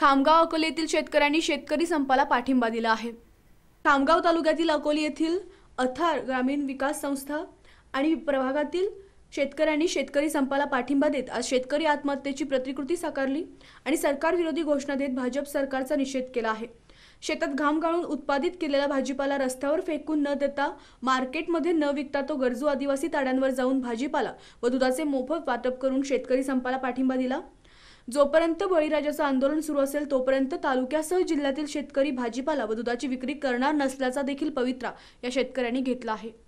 खामगाव अकोले येथील शेतकऱ्यांनी शेतकरी संपाला पाठिंबा दिला आहे खामगाव तालुक्यातील अकोली येथील अथार ग्रामीण विकास संस्था आणि प्रभागातील शेतकऱ्यांनी शेतकरी संपाला पाठिंबा देत आज शेतकरी आत्महत्येची प्रतिकृती साकारली आणि सरकारविरोधी घोषणा देत भाजप सरकारचा निषेध केला आहे शेतात घाम गाळून उत्पादित केलेला भाजीपाला रस्त्यावर फेकून न देता मार्केटमध्ये न विकता तो गरजू आदिवासी ताड्यांवर जाऊन भाजीपाला व दुधाचे मोफत वाटप करून शेतकरी संपाला पाठिंबा दिला जोपर्यंत बळीराजाचं आंदोलन सुरू असेल तोपर्यंत तालुक्यासह जिल्ह्यातील शेतकरी भाजीपाला व दुधाची विक्री करणार नसल्याचा देखील पवित्रा या शेतकऱ्यांनी घेतला आहे